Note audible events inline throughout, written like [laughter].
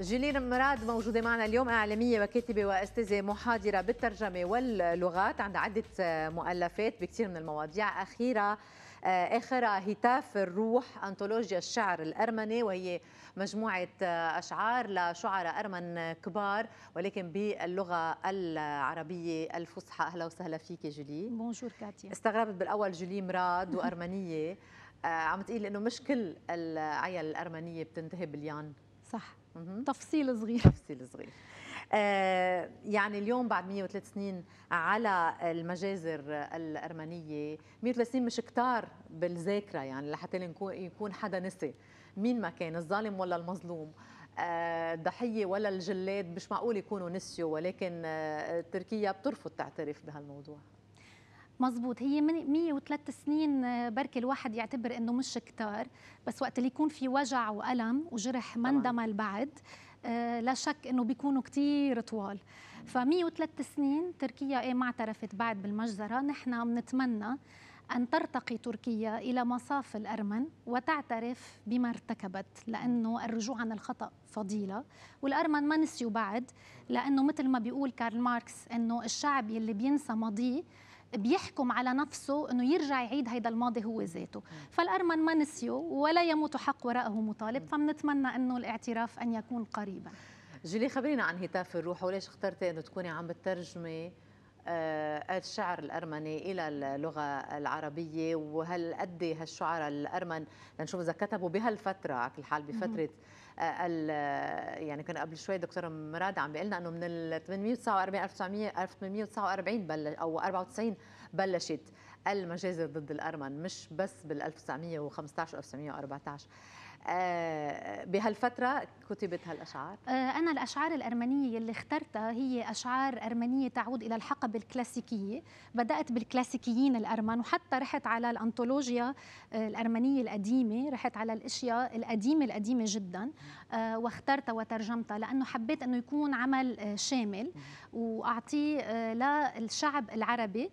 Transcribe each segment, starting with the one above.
جيلين مراد موجودة معنا اليوم إعلامية وكاتبة وأستاذة محاضرة بالترجمة واللغات عند عدة مؤلفات بكثير من المواضيع أخيرة آه، آخرها هتاف الروح أنطولوجيا الشعر الأرمني وهي مجموعة آه، أشعار لشعراء أرمن كبار ولكن باللغة العربية الفصحى أهلا وسهلا فيك جولي بونجور كاتيا استغربت بالأول جولي مراد وأرمنية [laughs] آه، عم تقول إنه مش كل العيال الأرمنية بتنتهي باليان صح مم. تفصيل صغير تفصيل صغير آه يعني اليوم بعد 103 سنين على المجازر الأرمنية 103 سنين مش كتار بالذاكرة يعني لحتى يكون حدا نسي مين ما كان الظالم ولا المظلوم آه، الضحية ولا الجلاد مش معقول يكونوا نسيوا ولكن آه، تركيا بترفض تعترف بهالموضوع مزبوط هي من 103 سنين آه، بركي الواحد يعتبر انه مش كتار بس وقت اللي يكون في وجع والم وجرح ما اندمل بعد آه، لا شك انه بيكونوا كثير طوال ف 103 سنين تركيا ايه ما اعترفت بعد بالمجزره نحن بنتمنى أن ترتقي تركيا إلى مصاف الأرمن وتعترف بما ارتكبت لأنه الرجوع عن الخطأ فضيلة والأرمن ما نسيوا بعد لأنه مثل ما بيقول كارل ماركس أنه الشعب يلي بينسى ماضيه بيحكم على نفسه انه يرجع يعيد هيدا الماضي هو ذاته فالارمن ما نسيه ولا يموت حق وراءه مطالب فبنتمنى انه الاعتراف ان يكون قريبا جيلي خبرينا عن هتاف الروح وليش اخترتي انه تكوني عم بترجمي آه، الشعر الأرمني إلى اللغة العربية وهل قد هالشعراء الأرمن لنشوف إذا كتبوا بهالفترة على كل حال بفترة آه، يعني كان قبل شوي دكتور مراد عم بيقول لنا انه من ال 849 1949 بلش او 94 بلشت المجازر ضد الأرمن مش بس بال 1915 1914 آه، بهالفترة كتبت هالأشعار؟ آه، أنا الأشعار الأرمنية اللي اخترتها هي أشعار أرمنية تعود إلى الحقبه الكلاسيكية بدأت بالكلاسيكيين الأرمن وحتى رحت على الأنطولوجيا آه، الأرمنية القديمة رحت على الأشياء القديمة القديمة جدا واخترتها وترجمتها لأنه حبيت أنه يكون عمل شامل وأعطيه للشعب العربي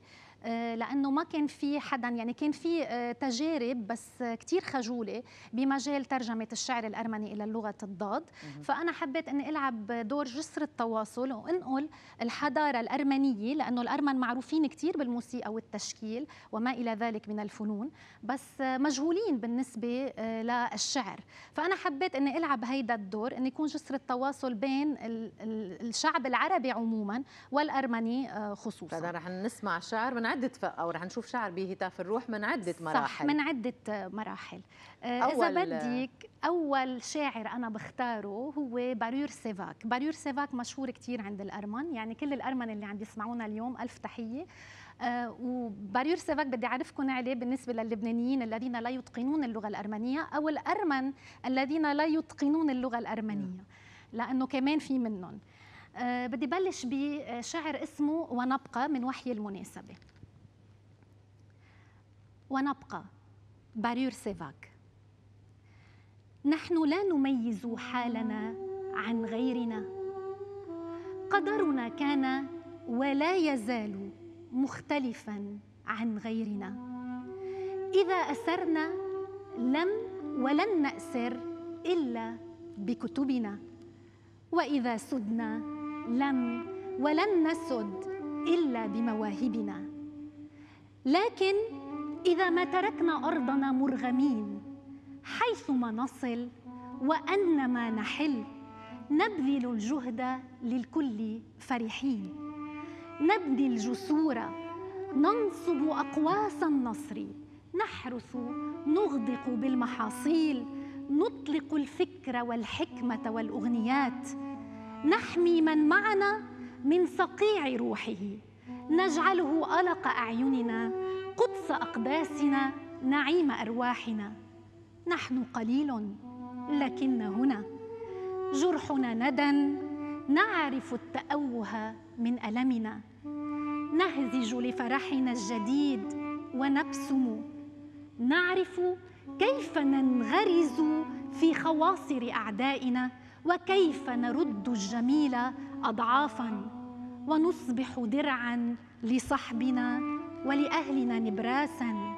آه، لانه ما كان في حدا يعني كان في آه، تجارب بس كثير خجوله بمجال ترجمه الشعر الارمني الى اللغه الضاد فانا حبيت اني العب دور جسر التواصل وانقل الحضاره الارمنيه لانه الارمن معروفين كثير بالموسيقى والتشكيل وما الى ذلك من الفنون بس مجهولين بالنسبه آه، للشعر فانا حبيت اني العب هيدا الدور اني يكون جسر التواصل بين الشعب العربي عموما والارمني خصوصا رح نسمع شعر من عدة فأو رح نشوف شعر بهتاف الروح من عدة مراحل صح من عدة مراحل آه، أول إذا آه، بدك أول شاعر أنا بختاره هو باريور سيفاك باريور سيفاك مشهور كثير عند الأرمن يعني كل الأرمن اللي عم يسمعونا اليوم ألف تحية آه وباريور سيفاك بدي أعرفكم عليه بالنسبة للبنانيين الذين لا يتقنون اللغة الأرمنية أو الأرمن الذين لا يتقنون اللغة الأرمنية نعم. لأنه كمان في منهم آه، بدي بلش بشعر اسمه ونبقى من وحي المناسبة ونبقى بارير سيفاك نحن لا نميز حالنا عن غيرنا قدرنا كان ولا يزال مختلفا عن غيرنا اذا اسرنا لم ولن ناسر الا بكتبنا واذا سدنا لم ولن نسد الا بمواهبنا لكن إذا ما تركنا أرضنا مرغمين حيثما نصل وأنما نحل نبذل الجهد للكل فرحين نبني الجسور ننصب أقواس النصر نحرس نغدق بالمحاصيل نطلق الفكر والحكمة والأغنيات نحمي من معنا من صقيع روحه نجعله ألق أعيننا قدس أقداسنا نعيم أرواحنا نحن قليل لكن هنا جرحنا ندى نعرف التأوه من ألمنا نهزج لفرحنا الجديد ونبسم نعرف كيف ننغرز في خواصر أعدائنا وكيف نرد الجميل أضعافا ونصبح درعا لصحبنا ولأهلنا نبراسا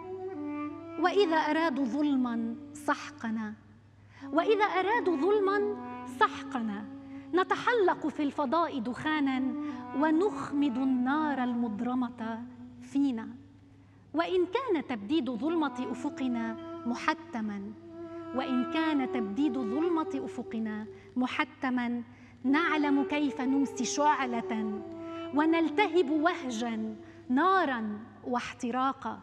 وإذا أرادوا ظلما سحقنا وإذا أرادوا ظلما سحقنا نتحلق في الفضاء دخانا ونخمد النار المضرمة فينا وإن كان تبديد ظلمة أفقنا محتما وإن كان تبديد ظلمة أفقنا محتما نعلم كيف نمسي شعلة ونلتهب وهجا نارا واحتراقا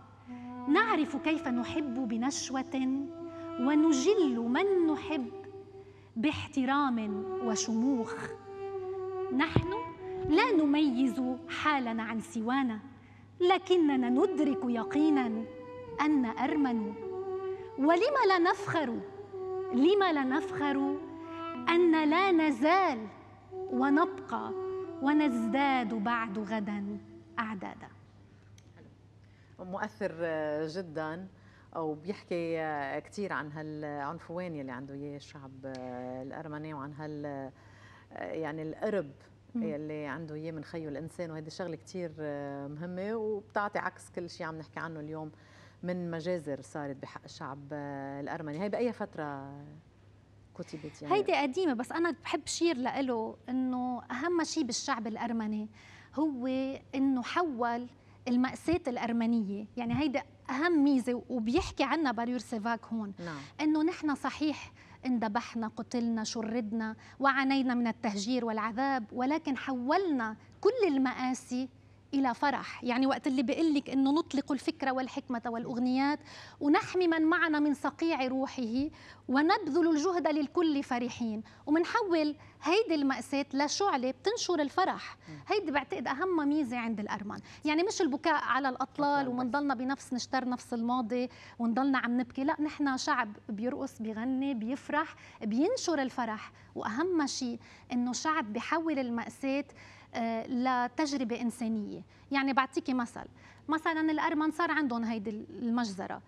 نعرف كيف نحب بنشوه ونجل من نحب باحترام وشموخ نحن لا نميز حالنا عن سوانا لكننا ندرك يقينا ان ارمن ولم لا نفخر لم لا نفخر ان لا نزال ونبقى ونزداد بعد غدا اعدادا مؤثر آه، جدا وبيحكي آه، كثير عن هالعنفوان يلي عنده اياه الشعب آه، الارمني وعن هال يعني القرب يلي عنده اياه من خيو الانسان وهيدي شغله كثير مهمه وبتعطي عكس كل شيء عم نحكي عنه اليوم من مجازر صارت بحق الشعب الارمني هي باي فتره كتبت يعني هيدي قديمه بس انا بحب شير له انه اهم شيء بالشعب الارمني هو انه حول المأساة الأرمنية يعني هيدا أهم ميزة وبيحكي عنها باريور سيفاك هون نعم. أنه نحن صحيح انذبحنا قتلنا شردنا وعانينا من التهجير والعذاب ولكن حولنا كل المآسي الى فرح يعني وقت اللي بيقول لك انه نطلق الفكره والحكمه والاغنيات ونحمي من معنا من صقيع روحه ونبذل الجهد للكل فرحين ومنحول هيدي المأساة لشعلة بتنشر الفرح هيدي بعتقد أهم ميزة عند الأرمن يعني مش البكاء على الأطلال ومنضلنا بنفس نشتر نفس الماضي ونضلنا عم نبكي لا نحن شعب بيرقص بيغني بيفرح بينشر الفرح وأهم شيء أنه شعب بحول المأساة آه، لتجربة إنسانية يعني بعطيكي مثل مثلا الأرمن صار عندهم هيدي المجزرة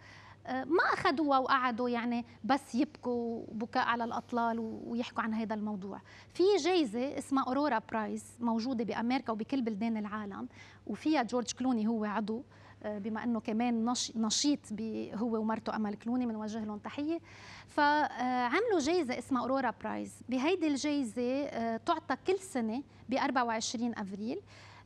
آه، ما أخذوها وقعدوا يعني بس يبكوا بكاء على الأطلال ويحكوا عن هذا الموضوع في جايزة اسمها أورورا برايز موجودة بأمريكا وبكل بلدان العالم وفيها جورج كلوني هو عضو آه، بما انه كمان نشيط هو ومرته امل كلوني بنوجه لهم تحيه فعملوا جائزه اسمها اورورا برايز بهيدي الجائزه آه، تعطى كل سنه ب 24 افريل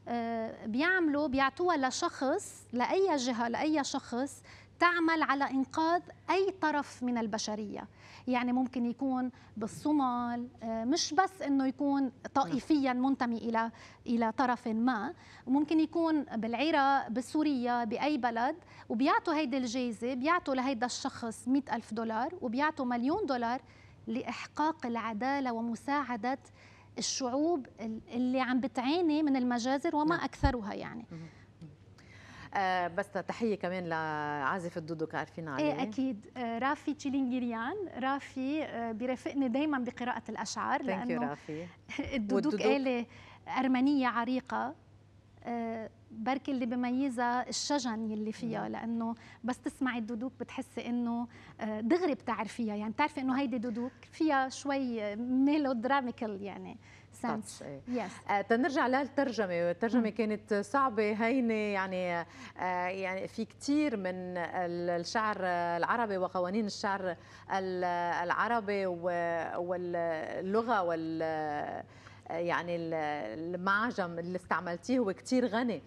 آه، بيعملوا بيعطوها لشخص لاي جهه لاي شخص تعمل على إنقاذ أي طرف من البشرية يعني ممكن يكون بالصومال آه، مش بس انه يكون طائفيا منتمي الى الى طرف ما ممكن يكون بالعراق بسوريا باي بلد وبيعطوا هيدي الجائزه بيعطوا لهيدا الشخص مئة ألف دولار وبيعطوا مليون دولار لاحقاق العداله ومساعده الشعوب اللي عم بتعاني من المجازر وما نعم. اكثرها يعني آه، بس تحيه كمان لعازف الدودوك عارفين إيه، عليه ايه اكيد آه، رافي تشيلينجيريان رافي آه، بيرافقني دايما بقراءه الاشعار لانه رافي. [laughs] الدودوك آلة ارمنيه عريقه بركي اللي بميزها الشجن يلي فيها لانه بس تسمعي الدودوك بتحسي انه دغري بتعرفيها يعني بتعرفي انه هيدي دودوك فيها شوي ميلودراميكال يعني التاتش yes. إيه. آه، تنرجع للترجمه الترجمة كانت صعبه هينه يعني آه، يعني في كثير من الشعر العربي وقوانين الشعر العربي واللغه وال يعني المعجم اللي استعملتيه هو كثير غني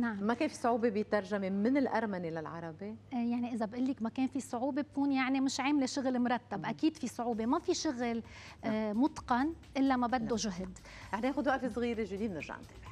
نعم ما كان في صعوبة بترجمة من الأرمني للعربي؟ آه، يعني إذا بقول لك ما كان في صعوبة بكون يعني مش عاملة شغل مرتب، أكيد في صعوبة، ما في شغل آه، متقن إلا ما بده نعم. جهد. رح ناخذ وقفة صغيرة جديد نرجع نتابع.